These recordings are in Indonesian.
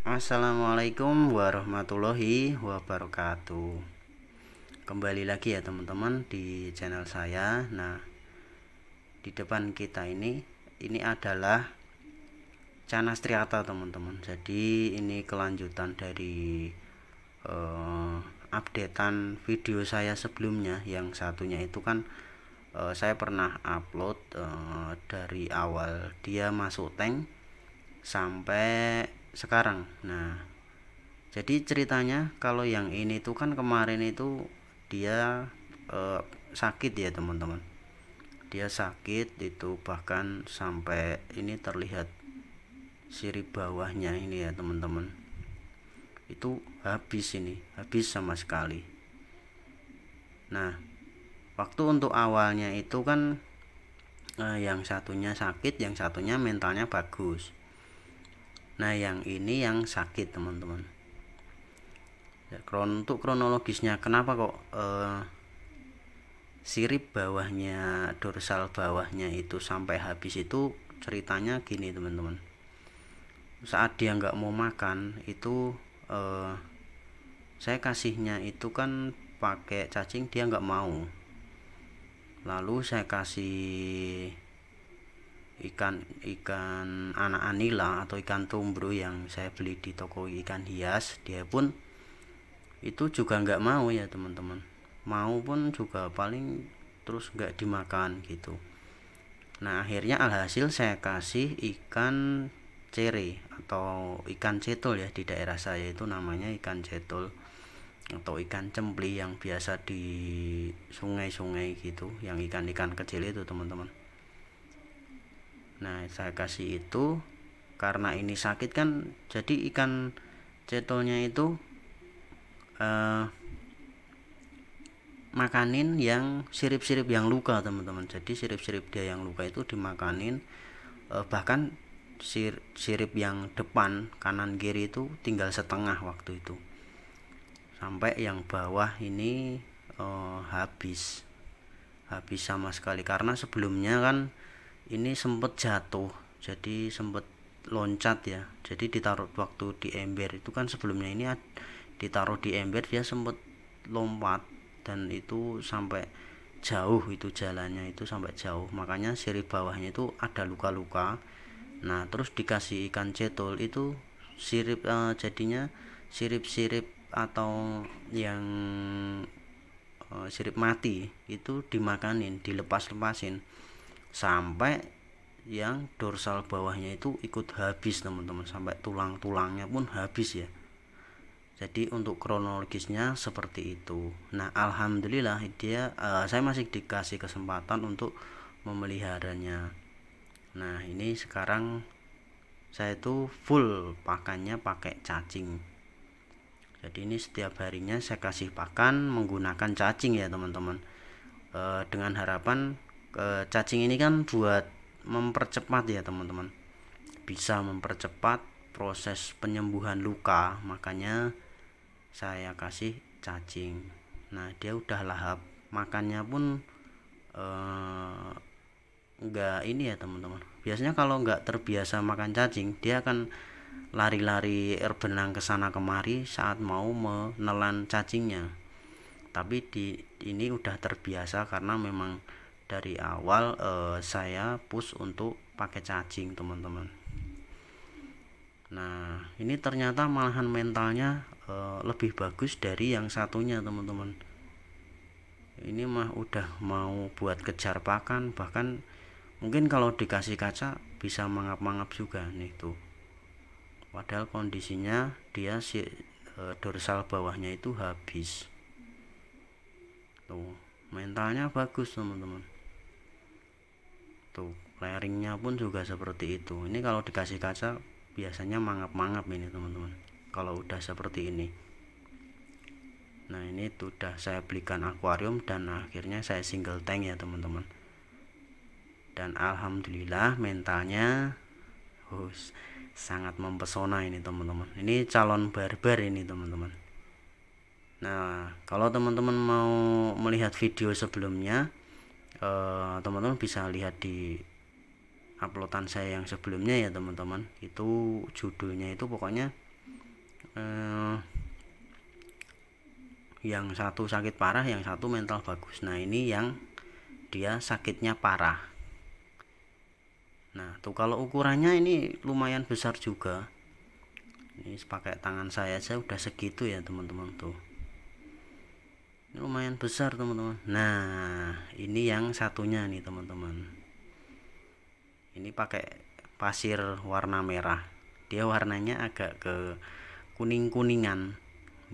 Assalamualaikum warahmatullahi wabarakatuh Kembali lagi ya teman-teman di channel saya Nah di depan kita ini ini adalah canastriata teman-teman Jadi ini kelanjutan dari uh, updatean video saya sebelumnya Yang satunya itu kan uh, saya pernah upload uh, dari awal dia masuk tank sampai sekarang nah jadi ceritanya kalau yang ini tuh kan kemarin itu dia eh, sakit ya teman-teman dia sakit itu bahkan sampai ini terlihat sirip bawahnya ini ya teman-teman itu habis ini habis sama sekali nah waktu untuk awalnya itu kan eh, yang satunya sakit yang satunya mentalnya bagus Nah, yang ini yang sakit, teman-teman. Ya, untuk kronologisnya, kenapa kok eh, sirip bawahnya, dorsal bawahnya itu sampai habis itu ceritanya gini, teman-teman. Saat dia nggak mau makan, itu eh, saya kasihnya itu kan pakai cacing, dia nggak mau. Lalu saya kasih ikan ikan anak anila atau ikan tumbru yang saya beli di toko ikan hias dia pun itu juga nggak mau ya teman-teman mau pun juga paling terus nggak dimakan gitu nah akhirnya alhasil saya kasih ikan cere atau ikan cetol ya di daerah saya itu namanya ikan cetol atau ikan cempli yang biasa di sungai-sungai gitu yang ikan-ikan kecil itu teman-teman nah saya kasih itu karena ini sakit kan jadi ikan cetonya itu eh, makanin yang sirip-sirip yang luka teman-teman jadi sirip-sirip dia yang luka itu dimakanin eh, bahkan sir sirip yang depan kanan kiri itu tinggal setengah waktu itu sampai yang bawah ini eh, habis habis sama sekali karena sebelumnya kan ini sempat jatuh jadi sempat loncat ya jadi ditaruh waktu di ember itu kan sebelumnya ini ditaruh di ember dia sempat lompat dan itu sampai jauh itu jalannya itu sampai jauh makanya sirip bawahnya itu ada luka-luka nah terus dikasih ikan cetol itu sirip uh, jadinya sirip-sirip atau yang uh, sirip mati itu dimakanin dilepas-lepasin sampai yang dorsal bawahnya itu ikut habis teman-teman sampai tulang-tulangnya pun habis ya jadi untuk kronologisnya seperti itu nah alhamdulillah dia uh, saya masih dikasih kesempatan untuk memeliharanya nah ini sekarang saya itu full pakannya pakai cacing jadi ini setiap harinya saya kasih pakan menggunakan cacing ya teman-teman e, dengan harapan ke cacing ini kan buat mempercepat ya teman-teman bisa mempercepat proses penyembuhan luka makanya saya kasih cacing nah dia udah lahap makannya pun enggak eh, ini ya teman-teman biasanya kalau enggak terbiasa makan cacing dia akan lari-lari berbenang ke sana kemari saat mau menelan cacingnya tapi di ini udah terbiasa karena memang dari awal eh, saya push untuk pakai cacing teman-teman nah ini ternyata malahan mentalnya eh, lebih bagus dari yang satunya teman-teman ini mah udah mau buat kejar pakan bahkan mungkin kalau dikasih kaca bisa mangap-mangap juga nih tuh padahal kondisinya dia si e, dorsal bawahnya itu habis tuh mentalnya bagus teman-teman itu pun juga seperti itu ini kalau dikasih kaca biasanya mangap-mangap ini teman-teman kalau udah seperti ini nah ini sudah saya belikan akuarium dan akhirnya saya single tank ya teman-teman dan alhamdulillah mentalnya oh, sangat mempesona ini teman-teman ini calon barbar ini teman-teman nah kalau teman-teman mau melihat video sebelumnya Eh, teman-teman bisa lihat di uploadan saya yang sebelumnya ya teman-teman itu judulnya itu pokoknya eh, yang satu sakit parah yang satu mental bagus nah ini yang dia sakitnya parah nah tuh kalau ukurannya ini lumayan besar juga ini pakai tangan saya saya udah segitu ya teman-teman tuh ini lumayan besar teman-teman nah ini yang satunya nih teman-teman ini pakai pasir warna merah dia warnanya agak ke kuning-kuningan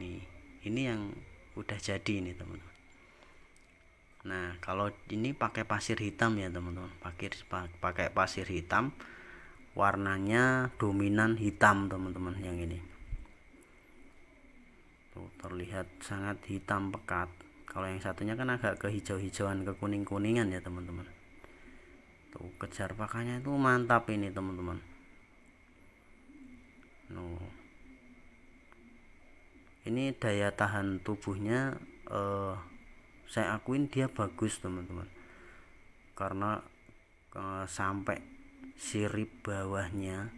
nih ini yang udah jadi nih teman-teman Nah, kalau ini pakai pasir hitam ya, teman-teman. Pakai pakai pasir hitam. Warnanya dominan hitam, teman-teman, yang ini tuh gitu. terlihat sangat hitam pekat kalau yang satunya kan agak ke hijau-hijauan ke kuning-kuningan ya teman-teman tuh kejar pakannya itu mantap ini teman-teman ini daya tahan tubuhnya eh, saya akuin dia bagus teman-teman karena eh, sampai sirip bawahnya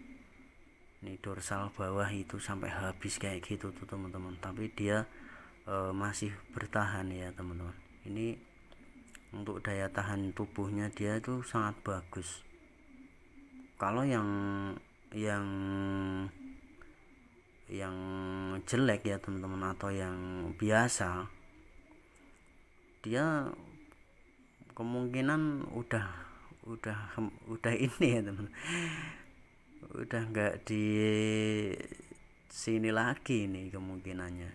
ini dorsal bawah itu sampai habis kayak gitu tuh teman-teman tapi dia e, masih bertahan ya teman-teman ini untuk daya tahan tubuhnya dia itu sangat bagus kalau yang yang yang jelek ya teman-teman atau yang biasa dia kemungkinan udah udah udah ini ya teman teman udah nggak di sini lagi nih kemungkinannya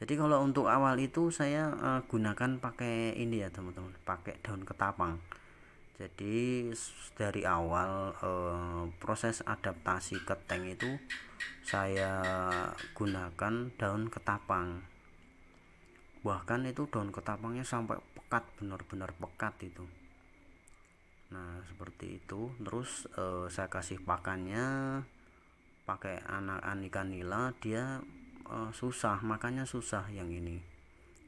jadi kalau untuk awal itu saya uh, gunakan pakai ini ya teman-teman pakai daun ketapang jadi dari awal uh, proses adaptasi ke tank itu saya gunakan daun ketapang bahkan itu daun ketapangnya sampai pekat benar-benar pekat itu nah seperti itu terus eh, saya kasih pakannya pakai anak nila dia eh, susah makannya susah yang ini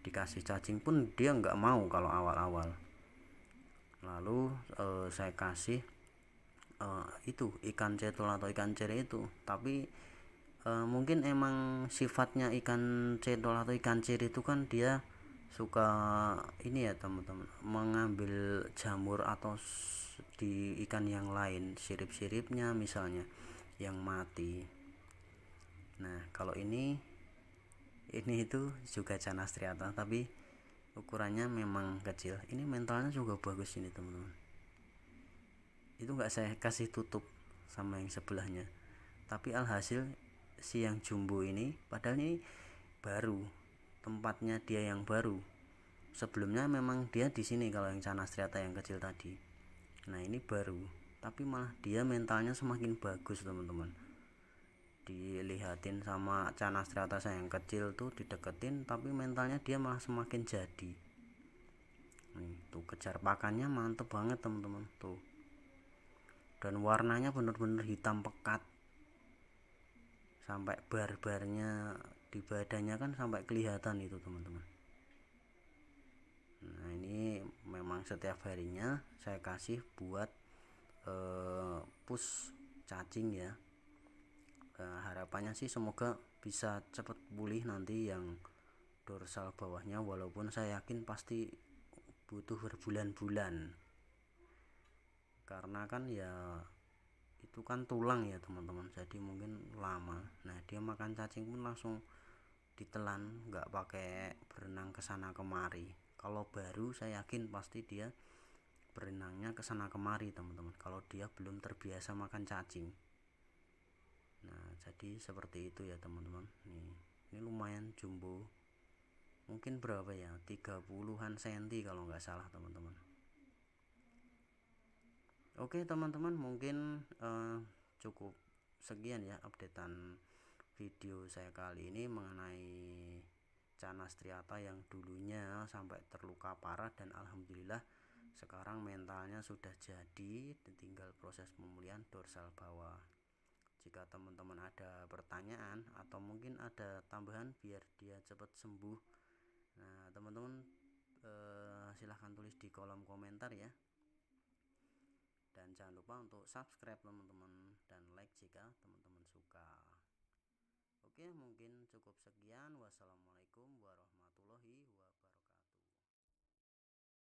dikasih cacing pun dia nggak mau kalau awal-awal lalu eh, saya kasih uh, itu ikan cetul atau ikan cere itu tapi uh, mungkin emang sifatnya ikan cetul atau ikan cere itu kan dia suka ini ya teman-teman mengambil jamur atau di ikan yang lain sirip-siripnya misalnya yang mati nah kalau ini ini itu juga canas triata tapi ukurannya memang kecil ini mentalnya juga bagus ini teman-teman itu nggak saya kasih tutup sama yang sebelahnya tapi alhasil si yang jumbo ini padahal ini baru tempatnya dia yang baru sebelumnya memang dia di sini kalau yang Canastriata yang kecil tadi nah ini baru tapi malah dia mentalnya semakin bagus teman-teman dilihatin sama cana strata saya yang kecil tuh dideketin tapi mentalnya dia malah semakin jadi nih tuh kejar pakannya mantep banget teman-teman tuh dan warnanya bener-bener hitam pekat sampai barbarnya di badannya kan sampai kelihatan itu teman-teman nah ini memang setiap harinya saya kasih buat eh, push cacing ya eh, harapannya sih semoga bisa cepat pulih nanti yang dorsal bawahnya walaupun saya yakin pasti butuh berbulan-bulan karena kan ya itu kan tulang ya teman-teman jadi mungkin lama nah dia makan cacing pun langsung ditelan nggak pakai berenang ke sana kemari kalau baru saya yakin pasti dia berenangnya ke sana kemari teman-teman kalau dia belum terbiasa makan cacing nah jadi seperti itu ya teman-teman ini lumayan jumbo mungkin berapa ya 30-an senti kalau nggak salah teman-teman Oke teman-teman mungkin uh, cukup sekian ya updatean video saya kali ini mengenai cana striata yang dulunya sampai terluka parah dan alhamdulillah sekarang mentalnya sudah jadi tinggal proses pemulihan dorsal bawah jika teman-teman ada pertanyaan atau mungkin ada tambahan biar dia cepat sembuh nah teman-teman eh, silahkan tulis di kolom komentar ya dan jangan lupa untuk subscribe teman-teman dan like jika teman-teman suka oke mungkin cukup sekian wassalamualaikum warahmatullahi wabarakatuh